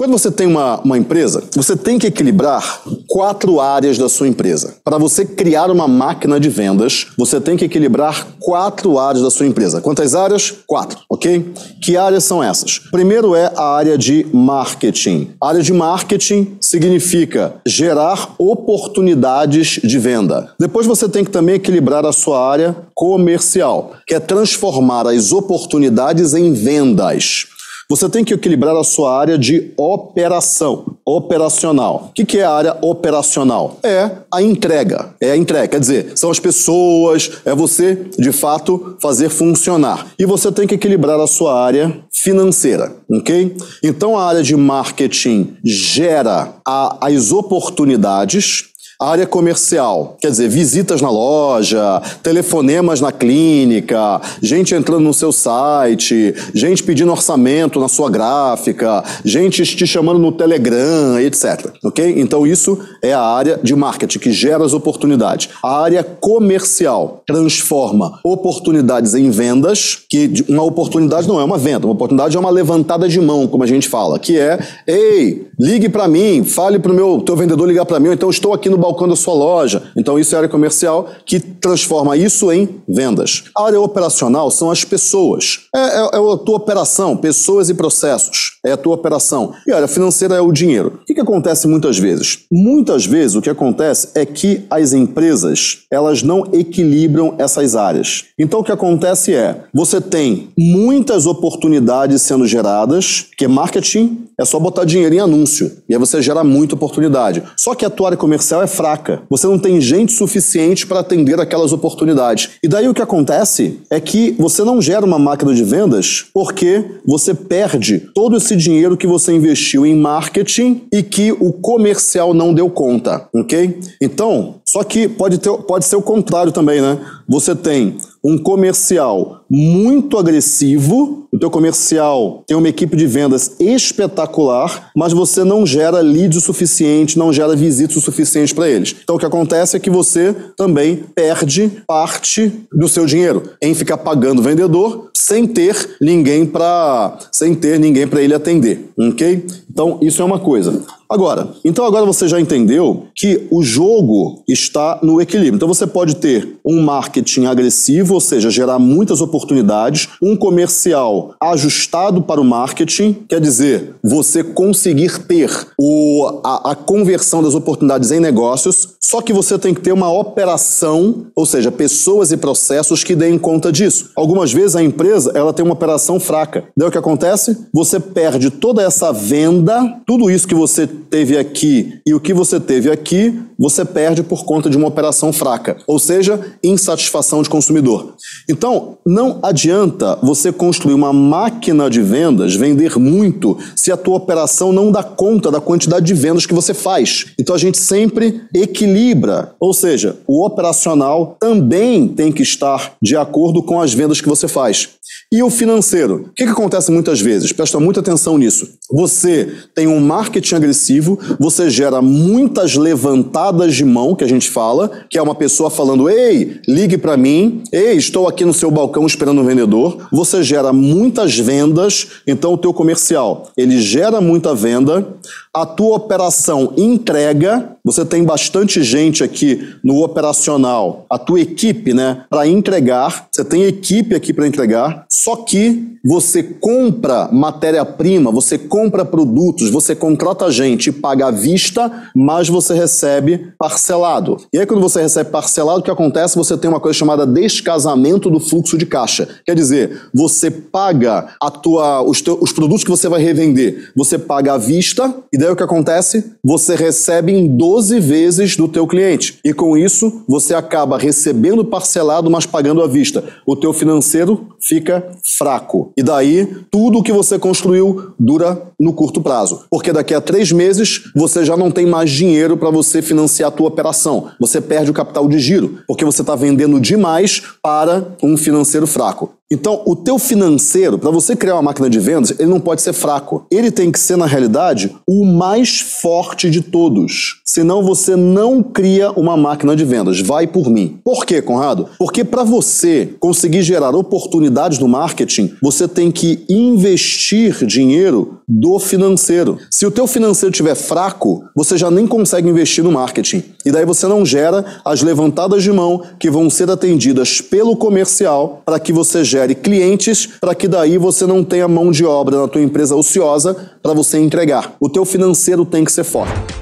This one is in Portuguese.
Quando você tem uma, uma empresa, você tem que equilibrar quatro áreas da sua empresa. Para você criar uma máquina de vendas, você tem que equilibrar quatro áreas da sua empresa. Quantas áreas? Quatro, ok? Que áreas são essas? Primeiro é a área de marketing. A área de marketing significa gerar oportunidades de venda. Depois você tem que também equilibrar a sua área comercial, que é transformar as oportunidades em vendas. Você tem que equilibrar a sua área de operação, operacional. O que, que é a área operacional? É a entrega. É a entrega, quer dizer, são as pessoas, é você, de fato, fazer funcionar. E você tem que equilibrar a sua área financeira, ok? Então a área de marketing gera a, as oportunidades área comercial, quer dizer, visitas na loja, telefonemas na clínica, gente entrando no seu site, gente pedindo orçamento na sua gráfica, gente te chamando no Telegram, etc. Ok? Então isso é a área de marketing que gera as oportunidades. A área comercial transforma oportunidades em vendas, que uma oportunidade não é uma venda, uma oportunidade é uma levantada de mão, como a gente fala, que é, ei, ligue para mim, fale para o meu teu vendedor ligar para mim, então estou aqui no balcão balcão da sua loja. Então, isso é área comercial que transforma isso em vendas. A área operacional são as pessoas. É, é, é a tua operação, pessoas e processos. É a tua operação. E a área financeira é o dinheiro. O que, que acontece muitas vezes? Muitas vezes o que acontece é que as empresas elas não equilibram essas áreas. Então, o que acontece é você tem muitas oportunidades sendo geradas, que é marketing é só botar dinheiro em anúncio. E aí você gera muita oportunidade. Só que a tua área comercial é fraca. Você não tem gente suficiente para atender aquelas oportunidades. E daí o que acontece é que você não gera uma máquina de vendas porque você perde todo esse dinheiro que você investiu em marketing e que o comercial não deu conta, ok? Então, só que pode, ter, pode ser o contrário também, né? Você tem um comercial muito agressivo, o teu comercial tem uma equipe de vendas espetacular, mas você não gera leads o suficiente, não gera visitas o suficiente para eles. Então o que acontece é que você também perde parte do seu dinheiro em ficar pagando o vendedor sem ter ninguém para sem ter ninguém para ele atender, OK? Então, isso é uma coisa. Agora, então agora você já entendeu que o jogo está no equilíbrio. Então você pode ter um marketing agressivo, ou seja, gerar muitas oportunidades, um comercial ajustado para o marketing, quer dizer, você conseguir ter o, a, a conversão das oportunidades em negócios, só que você tem que ter uma operação, ou seja, pessoas e processos que deem conta disso. Algumas vezes a empresa empresa ela tem uma operação fraca. Daí o que acontece? Você perde toda essa venda, tudo isso que você teve aqui e o que você teve aqui, você perde por conta de uma operação fraca, ou seja, insatisfação de consumidor. Então, não adianta você construir uma máquina de vendas, vender muito, se a tua operação não dá conta da quantidade de vendas que você faz. Então a gente sempre equilibra, ou seja, o operacional também tem que estar de acordo com as vendas que você faz. E o financeiro? O que, que acontece muitas vezes? Presta muita atenção nisso. Você tem um marketing agressivo, você gera muitas levantadas de mão que a gente fala, que é uma pessoa falando: "Ei, ligue para mim. Ei, estou aqui no seu balcão esperando um vendedor". Você gera muitas vendas, então o teu comercial, ele gera muita venda, a tua operação entrega, você tem bastante gente aqui no operacional, a tua equipe, né, para entregar, você tem equipe aqui para entregar, só que você compra matéria-prima, você compra compra produtos, você contrata gente e paga à vista, mas você recebe parcelado. E aí, quando você recebe parcelado, o que acontece? Você tem uma coisa chamada descasamento do fluxo de caixa. Quer dizer, você paga a tua, os, teus, os produtos que você vai revender, você paga à vista, e daí o que acontece? Você recebe em 12 vezes do teu cliente. E com isso, você acaba recebendo parcelado, mas pagando à vista. O teu financeiro fica fraco. E daí, tudo o que você construiu dura no curto prazo, porque daqui a três meses você já não tem mais dinheiro para você financiar a tua operação. Você perde o capital de giro, porque você está vendendo demais para um financeiro fraco. Então, o teu financeiro, para você criar uma máquina de vendas, ele não pode ser fraco. Ele tem que ser, na realidade, o mais forte de todos. Senão você não cria uma máquina de vendas. Vai por mim. Por quê, Conrado? Porque para você conseguir gerar oportunidades no marketing, você tem que investir dinheiro do financeiro. Se o teu financeiro estiver fraco, você já nem consegue investir no marketing. E daí você não gera as levantadas de mão que vão ser atendidas pelo comercial para que você gere gere clientes para que daí você não tenha mão de obra na tua empresa ociosa para você entregar. O teu financeiro tem que ser forte.